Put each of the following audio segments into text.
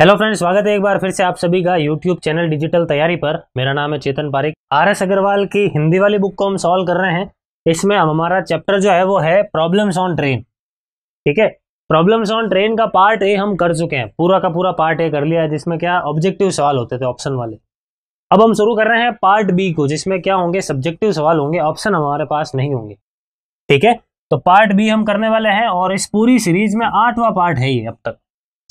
hello friends स्वागत है एक बार फिर से आप सभी का यूट्यूब चैनल डिजिटल तैयारी पर मेरा नाम है चेतन पारिक आर एस अग्रवाल की हिंदी वाली बुक को हम सॉल्व कर रहे हैं इसमें हम हमारा चैप्टर जो है वो है प्रॉब्लम्स ऑन ट्रेन ठीक है प्रॉब्लम्स ऑन ट्रेन का पार्ट ए हम कर चुके हैं पूरा का पूरा पार्ट ए कर लिया है जिसमें क्या ऑब्जेक्टिव सवाल होते थे ऑप्शन वाले अब हम शुरू कर रहे हैं पार्ट बी को जिसमें क्या होंगे सब्जेक्टिव सवाल होंगे ऑप्शन हमारे पास नहीं होंगे ठीक है तो पार्ट बी हम करने वाले हैं और इस पूरी सीरीज में आठवां पार्ट है ये अब तक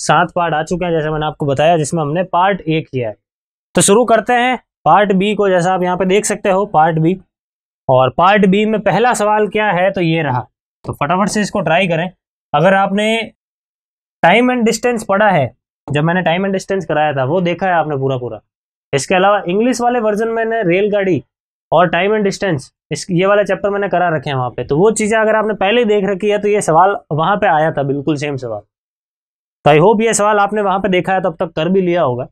सात पार्ट आ चुके हैं जैसे मैंने आपको बताया जिसमें हमने पार्ट ए किया है तो शुरू करते हैं पार्ट बी को जैसा आप यहाँ पे देख सकते हो पार्ट बी और पार्ट बी में पहला सवाल क्या है तो ये रहा तो फटाफट से इसको ट्राई करें अगर आपने टाइम एंड डिस्टेंस पढ़ा है जब मैंने टाइम एंड डिस्टेंस कराया था वो देखा है आपने पूरा पूरा इसके अलावा इंग्लिश वाले वर्जन में रेलगाड़ी और टाइम एंड डिस्टेंस इस ये वाला चैप्टर मैंने करा रखे हैं वहाँ पे तो वो चीज़ें अगर आपने पहले देख रखी है तो ये सवाल वहाँ पे आया था बिल्कुल सेम सवाल तो आई होप ये सवाल आपने वहां पर देखा है तो अब तक कर भी लिया होगा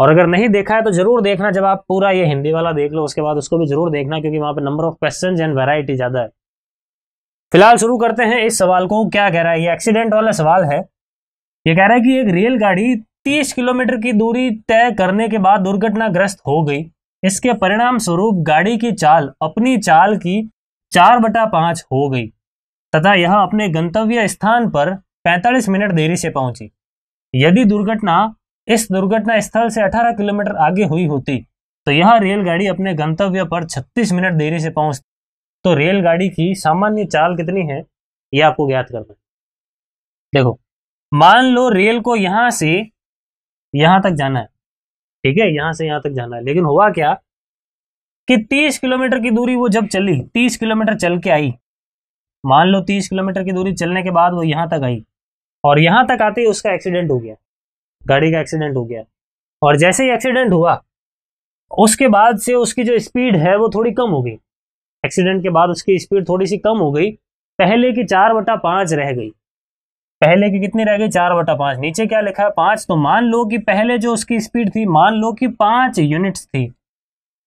और अगर नहीं देखा है तो जरूर देखना जब आप पूरा ये हिंदी वाला देख लो उसके बाद उसको भी जरूर देखना क्योंकि वहां पर number of question and variety ज्यादा है फिलहाल शुरू करते हैं इस सवाल को क्या कह रहा है ये एक्सीडेंट वाला सवाल है ये कह रहा है कि एक रेलगाड़ी तीस किलोमीटर की दूरी तय करने के बाद दुर्घटनाग्रस्त हो गई इसके परिणाम स्वरूप गाड़ी की चाल अपनी चाल की चार बटा पांच हो गई तथा यह अपने गंतव्य स्थान पर पैंतालीस मिनट देरी से पहुंची यदि दुर्घटना इस दुर्घटना स्थल से 18 किलोमीटर आगे हुई होती तो यह रेलगाड़ी अपने गंतव्य पर 36 मिनट देरी से पहुंचती तो रेलगाड़ी की सामान्य चाल कितनी है यह आपको ज्ञात करना देखो मान लो रेल को यहां से यहां तक जाना है ठीक है यहां से यहां तक जाना है लेकिन हुआ क्या कि 30 किलोमीटर की दूरी वो जब चली 30 किलोमीटर चल के आई मान लो 30 किलोमीटर की दूरी चलने के बाद वो यहां तक आई और यहाँ तक आते ही उसका एक्सीडेंट हो गया गाड़ी का एक्सीडेंट हो गया और जैसे ही एक्सीडेंट हुआ उसके बाद से उसकी जो स्पीड है वो थोड़ी कम हो गई एक्सीडेंट के बाद उसकी स्पीड थोड़ी सी कम हो गई पहले की चार बटा पाँच रह गई पहले की कितनी रह गई चार बटा पाँच नीचे क्या लिखा है पाँच तो मान लो कि पहले जो उसकी स्पीड थी मान लो कि पाँच यूनिट्स थी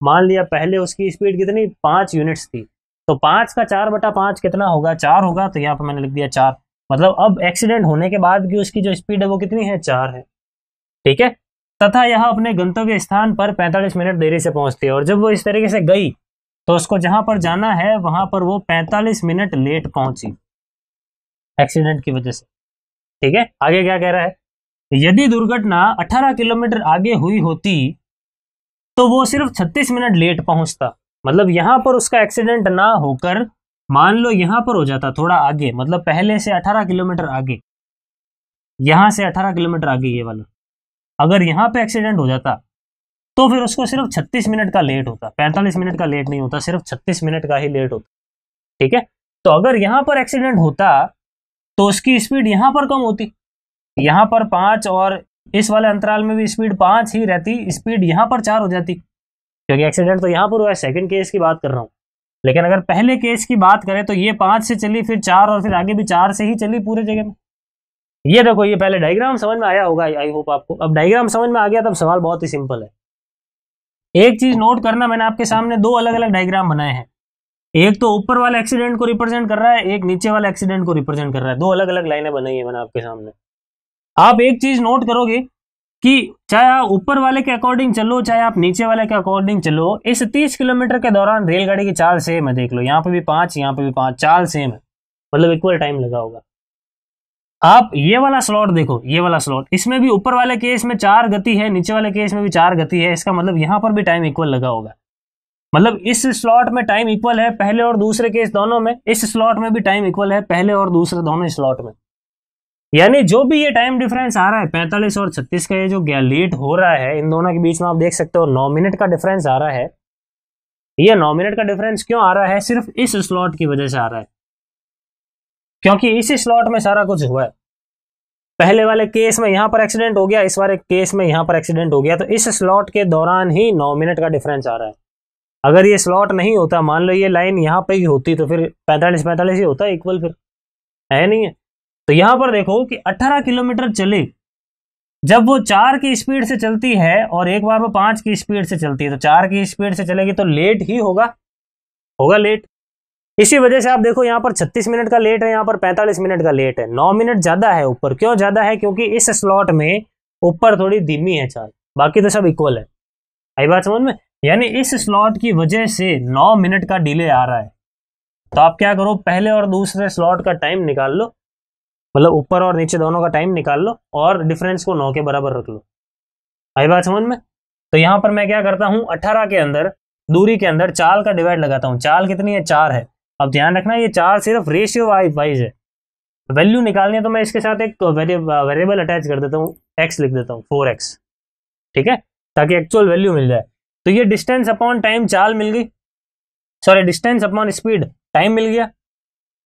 मान लिया पहले उसकी स्पीड कितनी पाँच यूनिट्स थी तो पाँच का चार बटा पाँच कितना होगा चार होगा तो यहाँ पर मैंने लिख दिया चार मतलब अब एक्सीडेंट होने के बाद भी उसकी जो स्पीड है वो कितनी है चार है ठीक है तथा यह अपने गंतव्य स्थान पर 45 मिनट देरी से पहुंचती है और जब वो इस तरीके से गई तो उसको जहां पर जाना है वहां पर वो 45 मिनट लेट पहुंची एक्सीडेंट की वजह से ठीक है आगे क्या कह रहा है यदि दुर्घटना 18 किलोमीटर आगे हुई होती तो वो सिर्फ 36 मिनट लेट पहुंचता मतलब यहां पर उसका एक्सीडेंट ना होकर मान लो यहाँ पर हो जाता थोड़ा आगे मतलब पहले से अठारह किलोमीटर आगे यहाँ से अठारह किलोमीटर आगे ये वाला अगर यहाँ पे एक्सीडेंट हो जाता तो फिर उसको सिर्फ छत्तीस मिनट का लेट होता पैंतालीस मिनट का लेट नहीं होता सिर्फ छत्तीस मिनट का ही लेट होता ठीक है तो अगर यहाँ पर एक्सीडेंट होता तो उसकी स्पीड यहाँ पर कम होती यहाँ पर पाँच और इस वाले अंतराल में भी स्पीड पाँच ही रहती स्पीड यहाँ पर चार हो जाती क्योंकि एक्सीडेंट तो यहाँ पर हुआ है सेकेंड केस की बात कर रहा हूँ लेकिन अगर पहले केस की बात करें तो ये पांच से चली फिर चार और फिर आगे भी चार से ही चली पूरे जगह में ये देखो ये पहले डायग्राम समझ में आया होगा आई होप आपको अब डायग्राम समझ में आ गया तब सवाल बहुत ही सिंपल है एक चीज नोट करना मैंने आपके सामने दो अलग अलग डायग्राम बनाए हैं एक तो ऊपर वाला एक्सीडेंट को रिप्रेजेंट कर रहा है एक नीचे वाला एक्सीडेंट को रिप्रेजेंट कर रहा है दो अलग अलग लाइनें बनाई है मैंने आपके सामने आप एक चीज नोट करोगे कि चाहे आप ऊपर वाले के अकॉर्डिंग चलो चाहे आप नीचे वाले के अकॉर्डिंग चलो इस तीस किलोमीटर के दौरान रेलगाड़ी की चाल सेम है देख लो यहाँ पे भी पांच यहाँ पे भी पांच चाल सेम है मतलब इक्वल टाइम लगा होगा आप ये वाला स्लॉट देखो ये वाला स्लॉट इसमें भी ऊपर वाले केस में चार गति है नीचे वाले केस में भी चार गति है इसका मतलब यहाँ पर भी टाइम इक्वल लगा होगा मतलब इस स्लॉट में टाइम इक्वल है पहले और दूसरे केस दोनों में इस स्लॉट में भी टाइम इक्वल है पहले और दूसरे दोनों स्लॉट में यानी जो भी ये टाइम डिफरेंस आ रहा है 45 और 36 का ये जो लेट हो रहा है इन दोनों के बीच में आप देख सकते हो नौ मिनट का डिफरेंस आ रहा है ये नौ मिनट का डिफरेंस क्यों आ रहा है सिर्फ इस स्लॉट की वजह से आ रहा है क्योंकि इसी स्लॉट में सारा कुछ हुआ है पहले वाले केस में यहां पर एक्सीडेंट हो गया इस वाले केस में यहां पर एक्सीडेंट हो गया तो इस स्लॉट के दौरान ही नौ मिनट का डिफरेंस आ रहा है अगर ये स्लॉट नहीं होता मान लो ये लाइन यहाँ पे ही होती तो फिर पैंतालीस पैंतालीस ही होता इक्वल फिर है नहीं है तो यहां पर देखो कि 18 किलोमीटर चले जब वो चार की स्पीड से चलती है और एक बार वो पांच की स्पीड से चलती है तो चार की स्पीड से चलेगी तो लेट ही होगा होगा लेट इसी वजह से आप देखो यहाँ पर 36 मिनट का लेट है यहाँ पर 45 मिनट का लेट है 9 मिनट ज्यादा है ऊपर क्यों ज्यादा है क्योंकि इस स्लॉट में ऊपर थोड़ी धीमी है चाल बाकी तो सब इक्वल है आई बात समझ में यानी इस स्लॉट की वजह से 9 मिनट का डिले आ रहा है तो आप क्या करो पहले और दूसरे स्लॉट का टाइम निकाल लो मतलब ऊपर और नीचे दोनों का टाइम निकाल लो और डिफरेंस को नौ के बराबर रख लो आई बात समझ में तो यहाँ पर मैं क्या करता हूँ अठारह के अंदर दूरी के अंदर चाल का डिवाइड लगाता हूँ चाल कितनी है चार है अब ध्यान रखना ये चार सिर्फ रेशियो वाइज वाइज है वैल्यू निकालनी है तो मैं इसके साथ एक वेरिएबल अटैच कर देता हूँ एक्स लिख देता हूँ फोर एक्स ठीक है ताकि एक्चुअल वैल्यू मिल जाए तो ये डिस्टेंस अपॉन टाइम चाल मिल गई sorry distance upon speed time मिल गया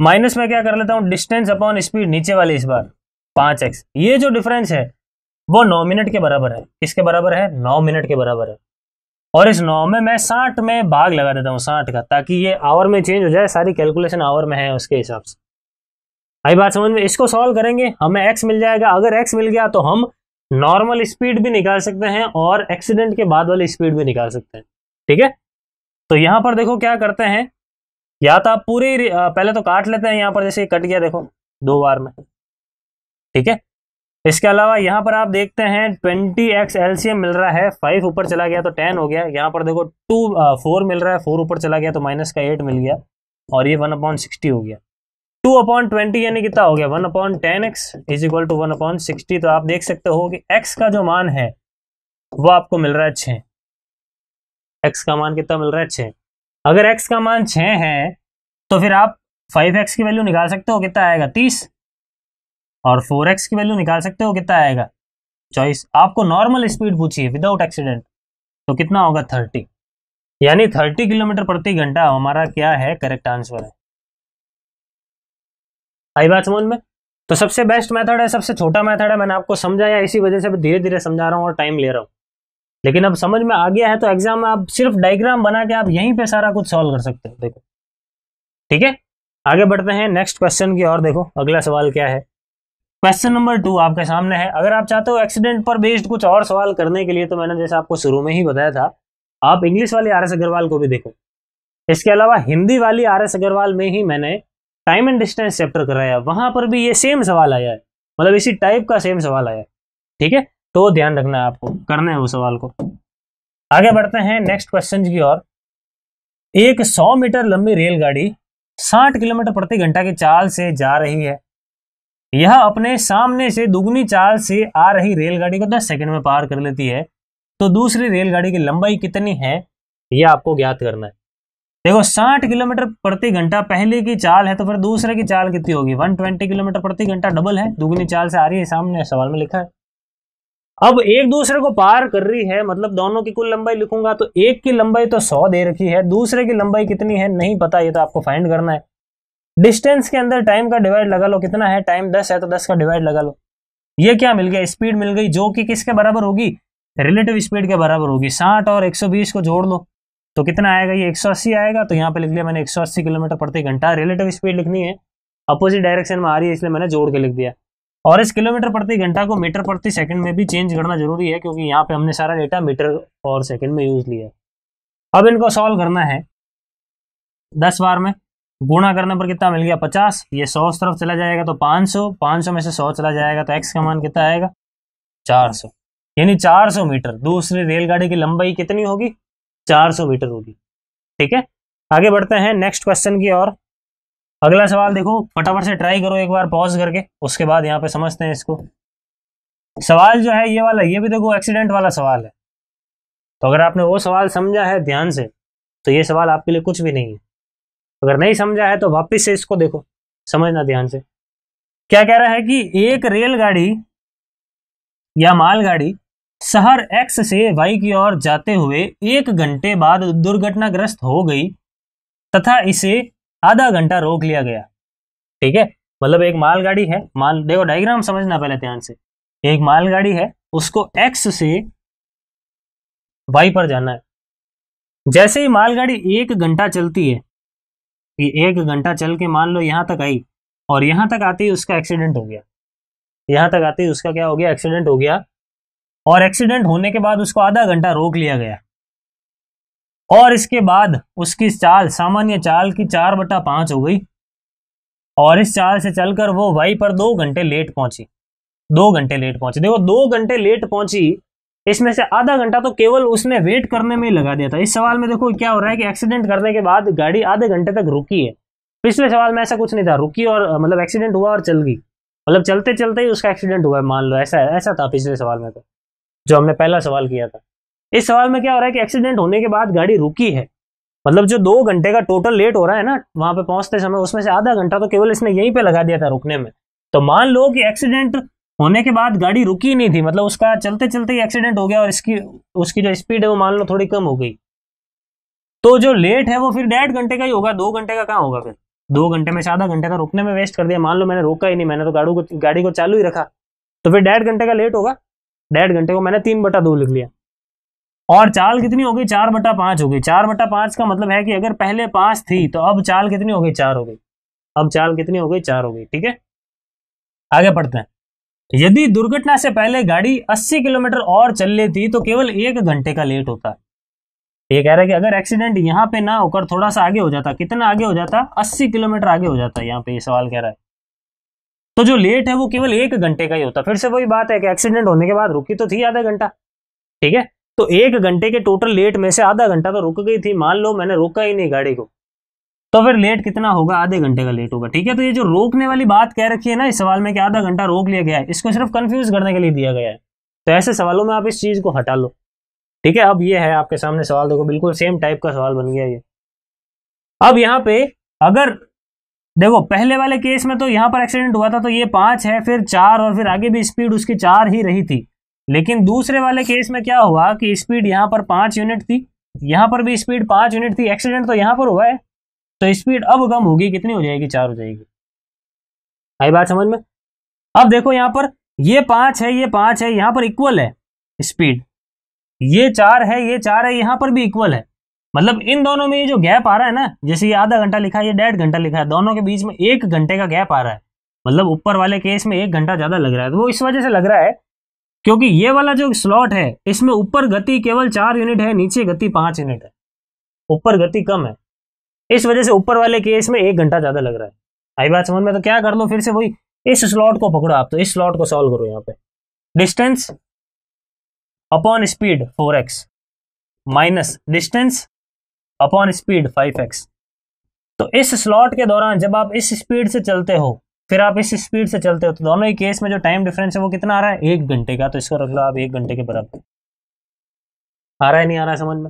माइनस में क्या कर लेता हूँ डिस्टेंस अपॉन स्पीड नीचे वाली इस बार पांच एक्स ये जो डिफरेंस है वो नौ मिनट के बराबर है किसके बराबर है नौ मिनट के बराबर है और इस नौ में मैं साठ में भाग लगा देता हूँ साठ का ताकि ये आवर में चेंज हो जाए सारी कैलकुलेशन आवर में है उसके हिसाब से आई बात समझ में इसको सॉल्व करेंगे हमें एक्स मिल जाएगा अगर एक्स मिल गया तो हम नॉर्मल स्पीड भी निकाल सकते हैं और एक्सीडेंट के बाद वाली स्पीड भी निकाल सकते हैं ठीक है तो यहां पर देखो क्या करते हैं या तो आप पूरी पहले तो काट लेते हैं यहाँ पर जैसे कट गया देखो दो बार में ठीक है इसके अलावा यहाँ पर आप देखते हैं ट्वेंटी एक्स एलसीएम मिल रहा है फाइव ऊपर चला गया तो टेन हो गया यहाँ पर देखो टू फोर मिल रहा है फोर ऊपर चला गया तो माइनस का एट मिल गया और ये वन अपॉइंट सिक्सटी हो गया टू अपॉइंट ट्वेंटी यानी कितना हो गया one point ten x is equal to one point sixty तो आप देख सकते हो कि एक्स का जो मान है वो आपको मिल रहा है छः एक्स का मान कितना मिल रहा है छः अगर एक्स का मान छः है तो फिर आप फाइव एक्स की वैल्यू निकाल सकते हो कितना आएगा तीस और फोर एक्स की वैल्यू निकाल सकते हो कितना आएगा चॉइस आपको नॉर्मल स्पीड पूछिए विदाउट एक्सीडेंट तो कितना होगा थर्टी यानी थर्टी किलोमीटर प्रति घंटा हमारा क्या है करेक्ट आंसर है आई बात समझ में तो सबसे बेस्ट मेथड है सबसे छोटा मेथड है मैंने आपको समझाया इसी वजह से धीरे धीरे समझा रहा हूँ और टाइम ले रहा हूँ लेकिन अब समझ में आ गया है तो एग्जाम में आप सिर्फ डायग्राम बना के आप यहीं पे सारा कुछ सॉल्व कर सकते हो देखो ठीक है आगे बढ़ते हैं नेक्स्ट क्वेश्चन की ओर देखो अगला सवाल क्या है क्वेश्चन नंबर टू आपके सामने है अगर आप चाहते हो एक्सीडेंट पर बेस्ड कुछ और सवाल करने के लिए तो मैंने जैसे आपको शुरू में ही बताया था आप इंग्लिश वाली आर एस अग्रवाल को भी देखो इसके अलावा हिंदी वाली आर एस अग्रवाल में ही मैंने टाइम एंड डिस्टेंस चैप्टर कराया वहां पर भी ये सेम सवाल आया है मतलब इसी टाइप का सेम सवाल आया ठीक है तो ध्यान रखना है आपको करना है वो सवाल को आगे बढ़ते हैं नेक्स्ट क्वेश्चन की ओर एक 100 मीटर लंबी रेलगाड़ी 60 किलोमीटर प्रति घंटा की चाल से जा रही है यह अपने सामने से दुगनी चाल से आ रही रेलगाड़ी को 10 सेकंड में पार कर लेती है तो दूसरी रेलगाड़ी की लंबाई कितनी है यह आपको ज्ञात करना है देखो 60 किलोमीटर प्रति घंटा पहले की चाल है तो फिर दूसरे की चाल कितनी होगी 120 किलोमीटर प्रति घंटा डबल है दुगनी चाल से आ रही है सामने सवाल में लिखा है अब एक दूसरे को पार कर रही है मतलब दोनों की कुल लंबाई लिखूंगा तो एक की लंबाई तो सौ दे रखी है दूसरे की लंबाई कितनी है नहीं पता ये तो आपको फाइंड करना है डिस्टेंस के अंदर टाइम का डिवाइड लगा लो कितना है टाइम दस है तो दस का डिवाइड लगा लो ये क्या मिल गया स्पीड मिल गई जो कि किसके बराबर होगी रिलेटिव स्पीड के बराबर होगी साठ और बीस को जोड़ लो तो कितना आएगा ये अस्सी आएगा तो यहाँ पे लिख लिया मैंने अस्सी किलोमीटर प्रति घंटा रिलेटिव स्पीड लिखनी है अपोजिट डायरेक्शन में आ रही है इसलिए मैंने जोड़ के लिख दिया और इस किलोमीटर प्रति घंटा को मीटर प्रति सेकंड में भी चेंज करना जरूरी है क्योंकि यहाँ पे हमने सारा डेटा मीटर और सेकंड में यूज लिया अब इनको सॉल्व करना है दस बार में गुणा करने पर कितना मिल गया पचास ये सौ तरफ चला जाएगा तो पाँच सौ पाँच सौ में से सौ चला जाएगा तो एक्स का मान कितना आएगा चार सौ यानी चार सौ मीटर दूसरी रेलगाड़ी की लंबाई कितनी होगी चार सौ मीटर होगी ठीक है आगे बढ़ते हैं नेक्स्ट क्वेश्चन की और अगला सवाल देखो फटाफट से ट्राई करो एक बार पॉज करके उसके बाद यहाँ पे समझते हैं इसको सवाल जो है ये वाला ये भी देखो एक्सीडेंट वाला सवाल है तो अगर आपने वो सवाल समझा है ध्यान से तो ये सवाल आपके लिए कुछ भी नहीं है अगर नहीं समझा है तो वापिस से इसको देखो समझना ध्यान से क्या कह रहा है कि एक रेलगाड़ी या मालगाड़ी शहर एक्स से वाई की ओर जाते हुए एक घंटे बाद दुर्घटनाग्रस्त हो गई तथा इसे आधा घंटा रोक लिया गया ठीक है मतलब एक मालगाड़ी है माल देखो डायग्राम समझना पहले ध्यान से एक मालगाड़ी है उसको एक्स से वाई पर जाना है जैसे ही मालगाड़ी एक घंटा चलती है ये एक घंटा चल के मान लो यहाँ तक आई और यहां तक आती उसका एक्सीडेंट हो गया यहाँ तक आती उसका क्या हो गया एक्सीडेंट हो गया और एक्सीडेंट होने के बाद उसको आधा घंटा रोक लिया गया और इसके बाद उसकी चाल सामान्य चाल की चार बटा पांच हो गई और इस चाल से चलकर वो वाई पर दो घंटे लेट पहुंची दो घंटे लेट पहुंची देखो दो घंटे लेट पहुंची इसमें से आधा घंटा तो केवल उसने वेट करने में ही लगा दिया था इस सवाल में देखो क्या हो रहा है कि एक्सीडेंट करने के बाद गाड़ी आधे घंटे तक रुकी है पिछले सवाल में ऐसा कुछ नहीं था रुकी और मतलब एक्सीडेंट हुआ और चल गई मतलब चलते चलते ही उसका एक्सीडेंट हुआ है मान लो ऐसा ऐसा था पिछले सवाल में तो जो हमने पहला सवाल किया था इस सवाल में क्या हो रहा है कि एक्सीडेंट होने के बाद गाड़ी रुकी है मतलब जो दो घंटे का टोटल लेट हो रहा है ना वहां पे पहुंचते समय उसमें से आधा घंटा तो केवल इसने यहीं पे लगा दिया था रुकने में तो मान लो कि एक्सीडेंट होने के बाद गाड़ी रुकी नहीं थी मतलब उसका चलते चलते ही एक्सीडेंट हो गया और इसकी उसकी जो स्पीड है वो मान लो थोड़ी कम हो गई तो जो लेट है वो फिर डेढ़ घंटे का ही होगा दो घंटे का कहाँ होगा फिर दो घंटे में से आधा घंटे का रुकने में वेस्ट कर दिया मान लो मैंने रोका ही नहीं मैंने तो गाड़ी को गाड़ी को चालू ही रखा तो फिर डेढ़ घंटे का लेट होगा डेढ़ घंटे को मैंने तीन बटा दो लिख लिया और चाल कितनी होगी चार बटा पांच होगी चार बटा पांच का मतलब है कि अगर पहले पांच थी तो अब चाल कितनी हो गई चार हो गई अब चाल कितनी हो गई चार हो गई ठीक है आगे पढ़ते हैं यदि दुर्घटना से पहले गाड़ी 80 किलोमीटर और चल लेती तो केवल एक घंटे का लेट होता है ये कह रहा है कि अगर एक्सीडेंट यहाँ पे ना होकर थोड़ा सा आगे हो जाता कितना आगे हो जाता 80 किलोमीटर आगे हो जाता यहाँ पे ये सवाल कह रहा है तो जो लेट है वो केवल एक घंटे का ही होता फिर से वही बात है कि एक्सीडेंट होने के बाद रुकी तो थी आधा घंटा ठीक है तो एक घंटे के टोटल लेट में से आधा घंटा तो रुक गई थी मान लो मैंने रोका ही नहीं गाड़ी को तो फिर लेट कितना होगा आधे घंटे का लेट होगा ठीक है तो ये जो रोकने वाली बात कह रखी है ना इस सवाल में कि आधा घंटा रोक लिया गया है इसको सिर्फ कंफ्यूज करने के लिए दिया गया है तो ऐसे सवालों में आप इस चीज़ को हटा लो ठीक है अब ये है आपके सामने सवाल देखो बिल्कुल सेम टाइप का सवाल बन गया ये अब यहाँ पे अगर देखो पहले वाले केस में तो यहाँ पर एक्सीडेंट हुआ था तो ये पांच है फिर चार और फिर आगे भी स्पीड उसकी चार ही रही थी लेकिन दूसरे वाले केस में क्या हुआ कि स्पीड यहाँ पर पाँच यूनिट थी यहाँ पर भी स्पीड पाँच यूनिट थी एक्सीडेंट तो यहाँ पर हुआ है तो स्पीड अब कम होगी कितनी हो जाएगी चार हो जाएगी आई बात समझ में अब देखो यहाँ पर ये पाँच है ये पाँच है यहाँ पर इक्वल है स्पीड ये चार है ये चार है यहाँ पर भी इक्वल है मतलब इन दोनों में ये जो गैप आ रहा है ना जैसे ये आधा घंटा लिखा है ये डेढ़ घंटा लिखा है दोनों के बीच में एक घंटे का गैप आ रहा है मतलब ऊपर वाले केस में एक घंटा ज़्यादा लग रहा है तो वो इस वजह से लग रहा है क्योंकि ये वाला जो स्लॉट है इसमें ऊपर गति केवल चार यूनिट है नीचे गति पांच यूनिट है ऊपर गति कम है इस वजह से ऊपर वाले केस में एक घंटा ज्यादा लग रहा है आई बात समझ में तो क्या कर लो फिर से वही इस स्लॉट को पकड़ो आप तो इस स्लॉट को सॉल्व करो यहाँ पे distance upon speed four x minus distance upon speed five x तो इस स्लॉट के दौरान जब आप इस स्पीड से चलते हो फिर आप इस स्पीड से चलते हो तो दोनों ही केस में जो टाइम डिफरेंस है वो कितना आ रहा है एक घंटे का तो इसको रख लो आप एक घंटे के बराबर आ रहा है नहीं आ रहा है समझ में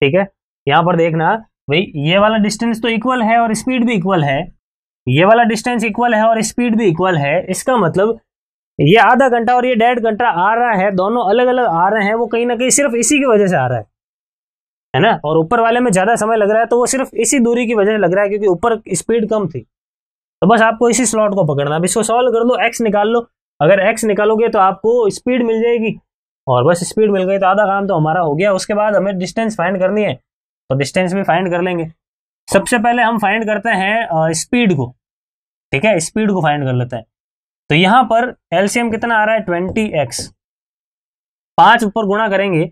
ठीक है यहाँ पर देखना भाई ये वाला डिस्टेंस तो इक्वल है और स्पीड भी इक्वल है ये वाला डिस्टेंस इक्वल है और स्पीड भी इक्वल है इसका मतलब ये आधा घंटा और ये डेढ़ घंटा आ रहा है दोनों अलग अलग आ रहे हैं वो कहीं ना कहीं सिर्फ इसी की वजह से आ रहा है है ना और ऊपर वाले में ज़्यादा समय लग रहा है तो वो सिर्फ इसी दूरी की वजह से लग रहा है क्योंकि ऊपर स्पीड कम थी तो बस आपको इसी स्लॉट को पकड़ना अब इसको सॉल्व कर लो एक्स निकाल लो अगर एक्स निकालोगे तो आपको स्पीड मिल जाएगी और बस स्पीड मिल गई तो आधा काम तो हमारा हो गया उसके बाद हमें डिस्टेंस फाइंड करनी है तो डिस्टेंस भी फाइंड कर लेंगे सबसे पहले हम फाइंड करते हैं स्पीड को ठीक है स्पीड को फाइंड कर लेते हैं तो यहाँ पर एलसीएम कितना आ रहा है ट्वेंटी एक्स पाँच ऊपर गुणा करेंगे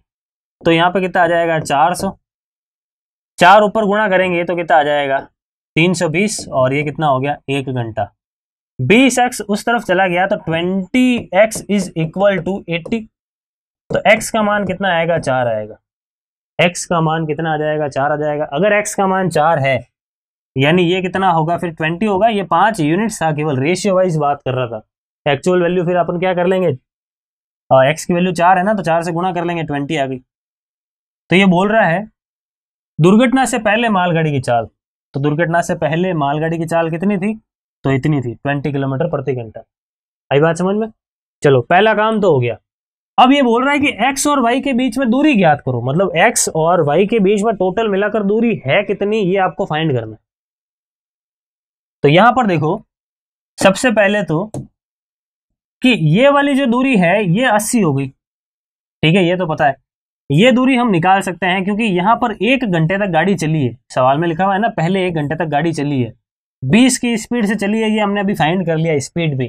तो यहाँ पे कितना आ जाएगा चार सौ चार ऊपर गुणा करेंगे तो कितना आ जाएगा तीन सौ बीस और ये कितना हो गया एक घंटा बीस एक्स उस तरफ चला गया तो twenty x is equal to eighty तो एक्स का मान कितना आएगा चार आएगा एक्स का मान कितना आ जाएगा चार आ जाएगा अगर एक्स का मान चार है यानी ये कितना होगा फिर ट्वेंटी होगा ये पांच यूनिट्स था केवल रेशियो वाइज बात कर रहा था एक्चुअल वैल्यू फिर अपन क्या कर लेंगे एक्स की वैल्यू चार है ना तो चार से गुणा कर लेंगे ट्वेंटी आ गई तो ये बोल रहा है दुर्घटना से पहले मालगाड़ी की चाल तो दुर्घटना से पहले मालगाड़ी की चाल कितनी थी तो इतनी थी ट्वेंटी किलोमीटर प्रति घंटा आई बात समझ में चलो पहला काम तो हो गया अब ये बोल रहा है कि एक्स और वाई के बीच में दूरी ज्ञात करो मतलब एक्स और वाई के बीच में टोटल मिलाकर दूरी है कितनी ये आपको फाइंड करना है तो यहां पर देखो सबसे पहले तो कि ये वाली जो दूरी है ये अस्सी गई ठीक है ये तो पता है ये दूरी हम निकाल सकते हैं क्योंकि यहाँ पर एक घंटे तक गाड़ी चली है सवाल में लिखा हुआ है ना पहले एक घंटे तक गाड़ी चली है बीस की स्पीड से चली है ये हमने अभी फाइंड कर लिया स्पीड भी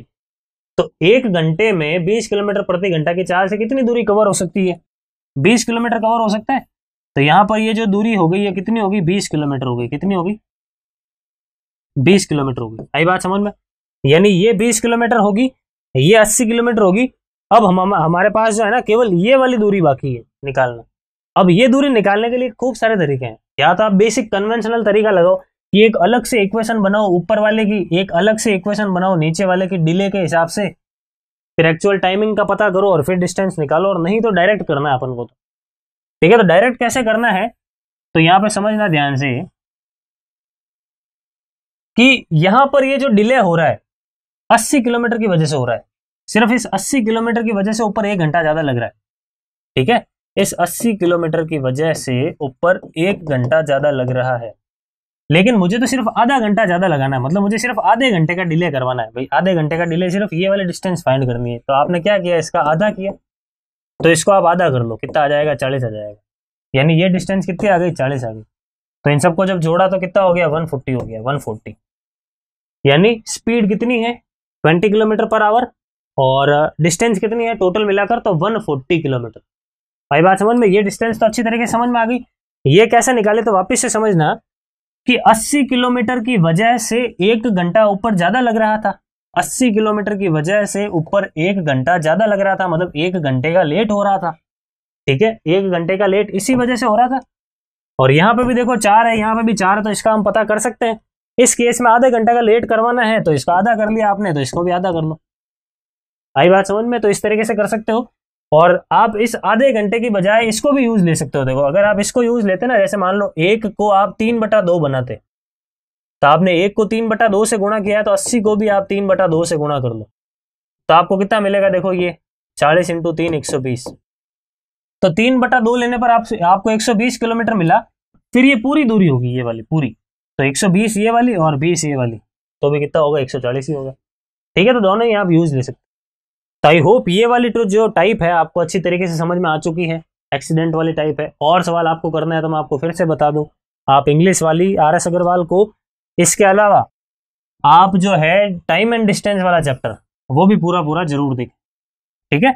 तो एक घंटे में बीस किलोमीटर प्रति घंटा की चार्ज से कितनी दूरी कवर हो सकती है बीस किलोमीटर कवर हो सकता है तो यहाँ पर ये जो दूरी हो गई है कितनी होगी बीस किलोमीटर हो गई कितनी होगी बीस किलोमीटर होगी आई बात समझ में यानी ये बीस किलोमीटर होगी ये अस्सी किलोमीटर होगी अब हम हमारे पास जो है ना केवल ये वाली दूरी बाकी है निकालना अब ये दूरी निकालने के लिए खूब सारे तरीके हैं या तो आप बेसिक कन्वेंशनल तरीका लगाओ कि एक अलग से इक्वेशन बनाओ ऊपर वाले की एक अलग से इक्वेशन बनाओ नीचे वाले की डिले के हिसाब से फिर एक्चुअल टाइमिंग का पता करो और फिर डिस्टेंस निकालो और नहीं तो डायरेक्ट करना है अपन को तो ठीक है तो डायरेक्ट कैसे करना है तो यहाँ पे समझना ध्यान से कि यहाँ पर ये जो डिले हो रहा है 80 किलोमीटर की वजह से हो रहा है सिर्फ इस 80 किलोमीटर की वजह से ऊपर एक घंटा ज़्यादा लग रहा है ठीक है इस 80 किलोमीटर की वजह से ऊपर एक घंटा ज़्यादा लग रहा है लेकिन मुझे तो सिर्फ आधा घंटा ज़्यादा लगाना है मतलब मुझे सिर्फ आधे घंटे का डिले करवाना है भाई आधे घंटे का डिले सिर्फ ये वाले डिस्टेंस फाइंड करनी है तो आपने क्या किया इसका आधा किया तो इसको आप आधा कर लो कितना आ जाएगा चालीस आ जाएगा यानी ये डिस्टेंस कितनी आ गई चालीस आ गई तो इन सबको जब जोड़ा तो कितना हो गया वन हो गया वन यानी स्पीड कितनी है ट्वेंटी किलोमीटर पर आवर और डिस्टेंस कितनी है टोटल मिलाकर तो 140 किलोमीटर भाई बात समझ में ये डिस्टेंस तो अच्छी तरीके से समझ में आ गई ये कैसे निकाले तो वापस से समझना कि 80 किलोमीटर की वजह से एक घंटा ऊपर ज़्यादा लग रहा था 80 किलोमीटर की वजह से ऊपर एक घंटा ज़्यादा लग रहा था मतलब एक घंटे का लेट हो रहा था ठीक है एक घंटे का लेट इसी वजह से हो रहा था और यहाँ पे भी देखो चार है यहाँ पे भी चार है तो इसका हम पता कर सकते हैं इस केस में आधे घंटे का लेट करवाना है तो इसका आधा कर लिया आपने तो इसको भी आधा कर लो आई बात समझ में तो इस तरीके से कर सकते हो और आप इस आधे घंटे की बजाय इसको भी यूज ले सकते हो देखो अगर आप इसको यूज लेते ना जैसे मान लो एक को आप तीन बटा दो बनाते तो आपने एक को तीन बटा दो से गुणा किया तो अस्सी को भी आप तीन बटा दो से गुणा कर लो तो आपको कितना मिलेगा देखो ये चालीस इंटू तीन एक सौ बीस तो तीन बटा दो लेने पर आप आपको एक सौ बीस किलोमीटर मिला फिर ये पूरी दूरी होगी ये वाली पूरी तो एक सौ बीस ये वाली और बीस ये वाली तो भी कितना होगा एक सौ चालीस ही होगा ठीक है तो दोनों ही आप यूज ले सकते तो आई होप ये वाली ट्रूथ जो टाइप है आपको अच्छी तरीके से समझ में आ चुकी है एक्सीडेंट वाली टाइप है और सवाल आपको करना है तो मैं आपको फिर से बता दूं आप इंग्लिश वाली आर एस अग्रवाल को इसके अलावा आप जो है टाइम एंड डिस्टेंस वाला चैप्टर वो भी पूरा पूरा जरूर देखें ठीक है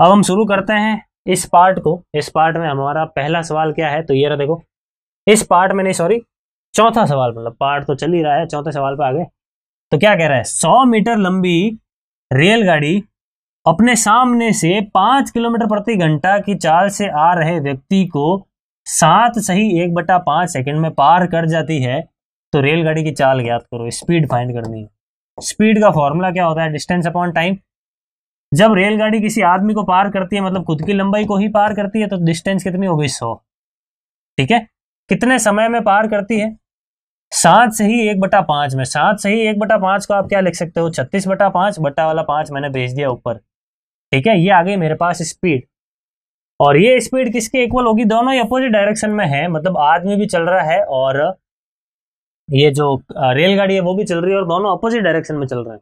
अब हम शुरू करते हैं इस पार्ट को इस पार्ट में हमारा पहला सवाल क्या है तो ये रहा देखो इस पार्ट में नहीं सॉरी चौथा सवाल मतलब पार्ट तो चल ही रहा है चौथे सवाल पे आ गए तो क्या कह रहा है सौ मीटर लंबी रेलगाड़ी अपने सामने से पांच किलोमीटर प्रति घंटा की चाल से आ रहे व्यक्ति को सात सही एक बटा पांच सेकेंड में पार कर जाती है तो रेलगाड़ी की चाल ज्ञात करो स्पीड फाइंड करनी है स्पीड का फॉर्मूला क्या होता है डिस्टेंस अपॉन टाइम जब रेलगाड़ी किसी आदमी को पार करती है मतलब खुद की लंबाई को ही पार करती है तो डिस्टेंस कितनी होगी सौ ठीक है कितने समय में पार करती है सात से ही एक बटा पांच में सात से ही एक बटा पांच को आप क्या लिख सकते हो छत्तीस बटा पांच बटा वाला पांच मैंने भेज दिया ऊपर ठीक है ये आ गई मेरे पास स्पीड और ये स्पीड किसके इक्वल होगी दोनों ही अपोजिट डायरेक्शन में है मतलब आदमी भी चल रहा है और ये जो रेलगाड़ी है वो भी चल रही है और दोनों अपोजिट डायरेक्शन में चल रहे हैं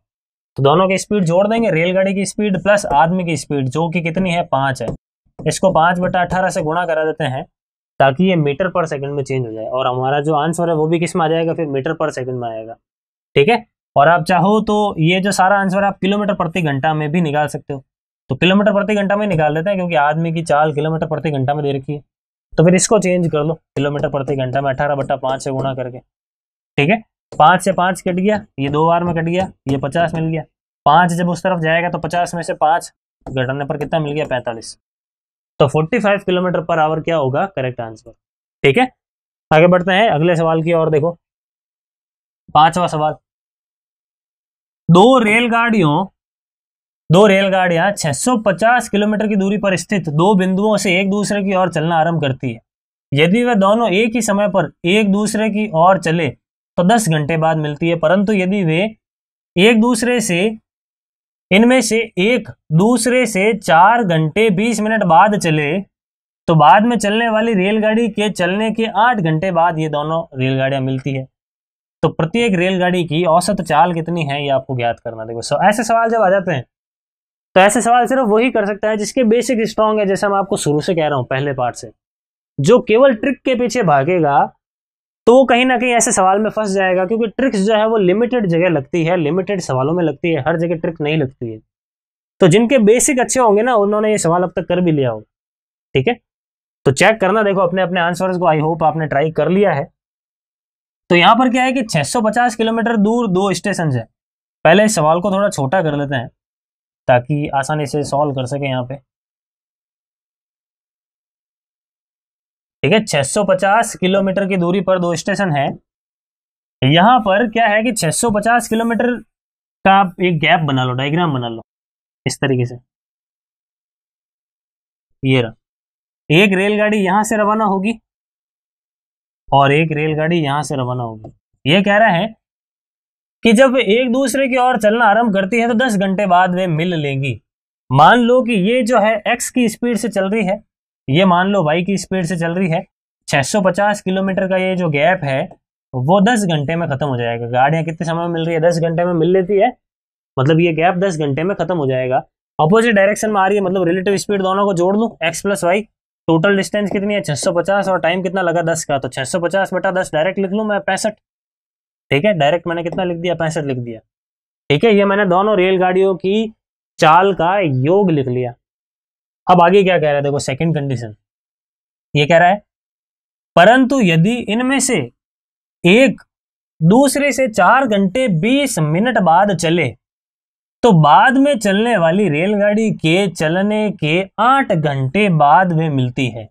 तो दोनों की स्पीड जोड़ देंगे रेलगाड़ी की स्पीड प्लस आदमी की स्पीड जो कि कितनी है पाँच है इसको पाँच बटा अठारह से गुणा करा देते हैं ताकि ये मीटर पर सेकंड में चेंज हो जाए और हमारा जो आंसर है वो भी किस में आ जाएगा फिर मीटर पर सेकंड में आएगा ठीक है और आप चाहो तो ये जो सारा आंसर है आप किलोमीटर प्रति घंटा में भी निकाल सकते हो तो किलोमीटर प्रति घंटा में निकाल लेते हैं क्योंकि आदमी की चाल किलोमीटर प्रति घंटा में दे रखी है तो फिर इसको चेंज कर लो किलोमीटर प्रति घंटा में अठारह बट्टा पाँच से गुणा करके ठीक है पाँच से पाँच कट गया ये दो बार में कट गया ये पचास मिल गया पाँच जब उस तरफ जाएगा तो पचास में से पाँच घटाने पर कितना मिल गया पैंतालीस तो forty five kilometre per hour क्या होगा करेक्ट आंसर ठीक है आगे बढ़ते हैं अगले सवाल की और देखो पांचवा सवाल दो रेलगाड़ियों दो रेलगाड़ियां 650 किलोमीटर की दूरी पर स्थित दो बिंदुओं से एक दूसरे की ओर चलना आरंभ करती है यदि वे दोनों एक ही समय पर एक दूसरे की ओर चले तो 10 घंटे बाद मिलती है परंतु यदि वे एक दूसरे से इनमें से एक दूसरे से चार घंटे बीस मिनट बाद चले तो बाद में चलने वाली रेलगाड़ी के चलने के आठ घंटे बाद ये दोनों रेलगाड़ियां मिलती है तो प्रत्येक रेलगाड़ी की औसत चाल कितनी है ये आपको ज्ञात करना देखो ऐसे सवाल जब आ जाते हैं तो ऐसे सवाल सिर्फ वही कर सकता है जिसके बेसिक स्ट्रांग है जैसे मैं आपको शुरू से कह रहा हूं पहले पार्ट से जो केवल ट्रिक के पीछे भागेगा तो वो कहीं ना कहीं ऐसे सवाल में फंस जाएगा क्योंकि ट्रिक्स जो है वो लिमिटेड जगह लगती है लिमिटेड सवालों में लगती है हर जगह ट्रिक नहीं लगती है तो जिनके बेसिक अच्छे होंगे ना उन्होंने ये सवाल अब तक कर भी लिया होगा ठीक है तो चेक करना देखो अपने अपने आंसर्स को आई होप आपने ट्राई कर लिया है तो यहां पर क्या है कि 650 किलोमीटर दूर दो स्टेशन है पहले इस सवाल को थोड़ा छोटा कर लेते हैं ताकि आसानी से सॉल्व कर सके यहाँ पे ठीक है 650 किलोमीटर की दूरी पर दो स्टेशन है यहां पर क्या है कि 650 किलोमीटर का आप एक गैप बना लो डायग्राम बना लो इस तरीके से ये रहा एक रेलगाड़ी यहां से रवाना होगी और एक रेलगाड़ी यहां से रवाना होगी ये कह रहा है कि जब एक दूसरे की ओर चलना आरंभ करती है तो दस घंटे बाद वे मिल लेंगी मान लो कि ये जो है एक्स की स्पीड से चल रही है ये मान लो वाई की स्पीड से चल रही है 650 किलोमीटर का ये जो गैप है वो 10 घंटे में खत्म हो जाएगा गाड़ियां कितने समय में मिल रही है 10 घंटे में मिल लेती है मतलब ये गैप 10 घंटे में खत्म हो जाएगा अपोजिट डायरेक्शन में आ रही है मतलब रिलेटिव स्पीड दोनों को जोड़ लूँ x plus y total distance कितनी है 650 और टाइम कितना लगा 10 का तो 650 बटा दस डायरेक्ट लिख लूँ मैं पैंसठ ठीक है डायरेक्ट मैंने कितना लिख दिया पैंसठ लिख दिया ठीक है ये मैंने दोनों रेलगाड़ियों की चाल का योग लिख लिया अब आगे क्या कह रहा है देखो सेकंड कंडीशन ये कह रहा है परंतु यदि इनमें से एक दूसरे से चार घंटे बीस मिनट बाद चले तो बाद में चलने वाली रेलगाड़ी के चलने के आठ घंटे बाद वे मिलती है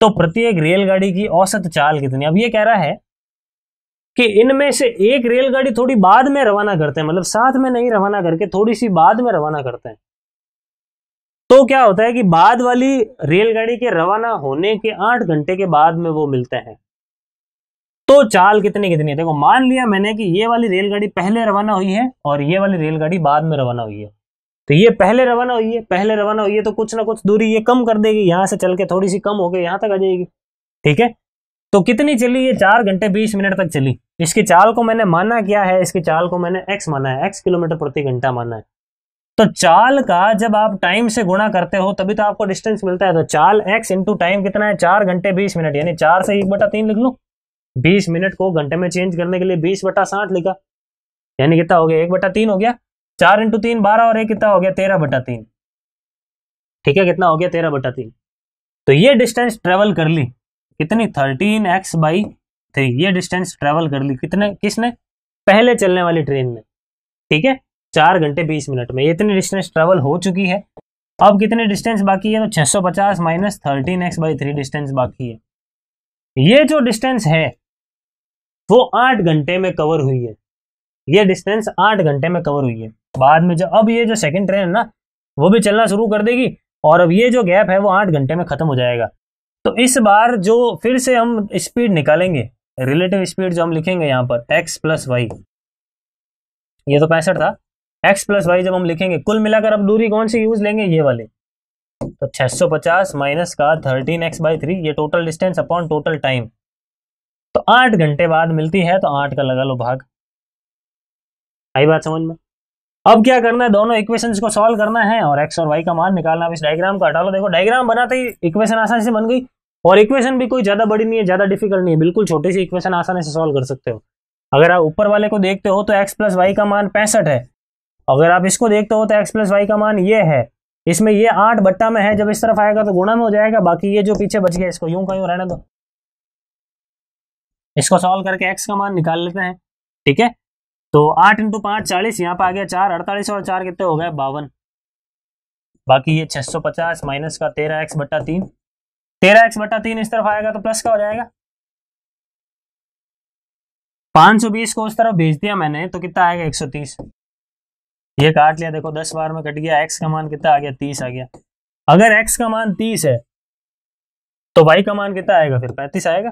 तो प्रत्येक रेलगाड़ी की औसत चाल कितनी अब ये कह रहा है कि इनमें से एक रेलगाड़ी थोड़ी बाद में रवाना करते हैं मतलब साथ में नहीं रवाना करके थोड़ी सी बाद में रवाना करते हैं तो क्या होता है कि बाद वाली रेलगाड़ी के रवाना होने के आठ घंटे के बाद में वो मिलते हैं तो चाल कितनी कितनी है देखो मान लिया मैंने कि ये वाली रेलगाड़ी पहले रवाना हुई है और ये वाली रेलगाड़ी बाद में रवाना हुई है तो ये पहले रवाना हुई है पहले रवाना हुई है तो कुछ ना कुछ दूरी ये कम कर देगी यहां से चल के थोड़ी सी कम हो गई यहां तक आ जाएगी ठीक है तो कितनी चली ये चार घंटे बीस मिनट तक चली इसकी चाल को मैंने माना क्या है इसकी चाल को मैंने एक्स माना है एक्स किलोमीटर प्रति घंटा माना है तो चाल का जब आप टाइम से गुणा करते हो तभी तो आपको डिस्टेंस मिलता है तो चाल एक्स इंटू टाइम कितना है चार घंटे बीस मिनट यानी चार से एक बटा तीन लिख लो बीस मिनट को घंटे में चेंज करने के लिए बीस बटा साठ लिखा यानी कितना हो गया एक बटा तीन हो गया चार इंटू तीन बारह और एक कितना हो गया तेरह बटा तीन ठीक है कितना हो गया तेरह बटा तीन तो ये डिस्टेंस ट्रेवल कर ली कितनी थर्टीन एक्स बाई थ्री ये डिस्टेंस ट्रेवल कर ली कितने किसने पहले चलने वाली ट्रेन में ठीक है चार घंटे बीस मिनट में इतनी डिस्टेंस ट्रेवल हो चुकी है अब कितनी डिस्टेंस बाकी है तो छह सौ पचास minus thirteen x by three distance बाकी है ये जो डिस्टेंस है वो आठ घंटे में कवर हुई है ये डिस्टेंस आठ घंटे में कवर हुई है बाद में जो अब ये जो सेकेंड ट्रेन है ना वो भी चलना शुरू कर देगी और अब ये जो गैप है वो आठ घंटे में खत्म हो जाएगा तो इस बार जो फिर से हम स्पीड निकालेंगे रिलेटिव स्पीड जो हम लिखेंगे यहां पर एक्स प्लस वाई ये तो पैंसठ था एक्स प्लस वाई जब हम लिखेंगे कुल मिलाकर अब दूरी कौन सी यूज लेंगे ये वाले तो 650 माइनस का 13x एक्स बाई थ्री ये total distance upon total time तो आठ घंटे बाद मिलती है तो आठ का लगा लो भाग आई बात समझ में अब क्या करना है दोनों इक्वेशन को सॉल्व करना है और एक्स और वाई का मान निकालना अब इस डायग्राम को हटा लो देखो डायग्राम बनाते ही इक्वेशन आसानी से बन गई और इक्वेशन भी कोई ज्यादा बड़ी नहीं है ज्यादा डिफिकल्ट नहीं है बिल्कुल छोटी सी इक्वेशन आसानी से सॉल्व कर सकते हो अगर आप ऊपर वाले को देखते हो तो एक्स प्लस वाई का मान पैंसठ है अगर आप इसको देखते हो तो एक्स प्लस वाई का मान ये है इसमें ये आठ बट्टा में है जब इस तरफ आएगा तो गुणा में हो जाएगा बाकी ये जो पीछे बच गया इसको यूं का यूं रहने दो इसको सॉल्व करके एक्स का मान निकाल लेते हैं ठीक है तो आठ इंटू पांच चालीस यहाँ पे आ गया चार अड़तालीस और चार कितने हो गए बावन बाकी ये पचास माइनस का तेरह एक्स बट्टा तीन तेरह एक्स बटा तीन इस तरफ आएगा तो प्लस का हो जाएगा पांच सौ बीस को उस तरफ भेज दिया मैंने तो कितना आएगा एक सौ तीस ये काट लिया देखो दस बार में कट गया एक्स का मान कितना आ गया तीस आ गया अगर एक्स का मान तीस है तो वाई का मान कितना आएगा फिर पैंतीस आएगा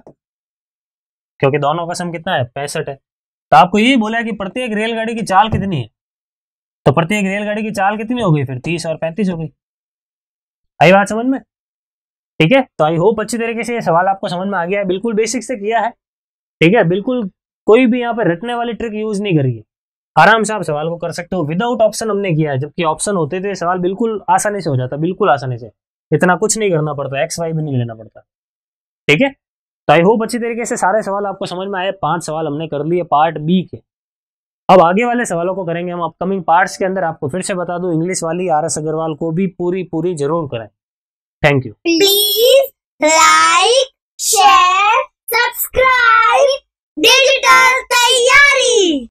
क्योंकि दोनों का सम कितना है पैंसठ है तो आपको यही बोला कि प्रत्येक रेलगाड़ी की चाल कितनी है तो प्रत्येक रेलगाड़ी की चाल कितनी हो गई फिर तीस और पैंतीस हो गई आई बात समझ में ठीक है तो आई होप अच्छी तरीके से ये सवाल आपको समझ में आ गया है बिल्कुल बेसिक से किया है ठीक है बिल्कुल कोई भी यहाँ पर रटने वाली ट्रिक यूज नहीं करिए आराम से आप सवाल को कर सकते हो विदाउट ऑप्शन हमने किया है जबकि ऑप्शन होते थे सवाल बिल्कुल आसानी से हो जाता बिल्कुल आसानी से इतना कुछ नहीं करना पड़ता एक्स वाई भी नहीं लेना पड़ता ठीक है तो आई होप अच्छी तरीके से सारे सवाल आपको समझ में आए पांच सवाल हमने कर लिए पार्ट बी के अब आगे वाले सवालों को करेंगे हम अपकमिंग पार्ट्स के अंदर आपको फिर से बता दूं इंग्लिश वाली आर एस अग्रवाल को भी पूरी पूरी जरूर करें thank you please like share subscribe digital तैयारी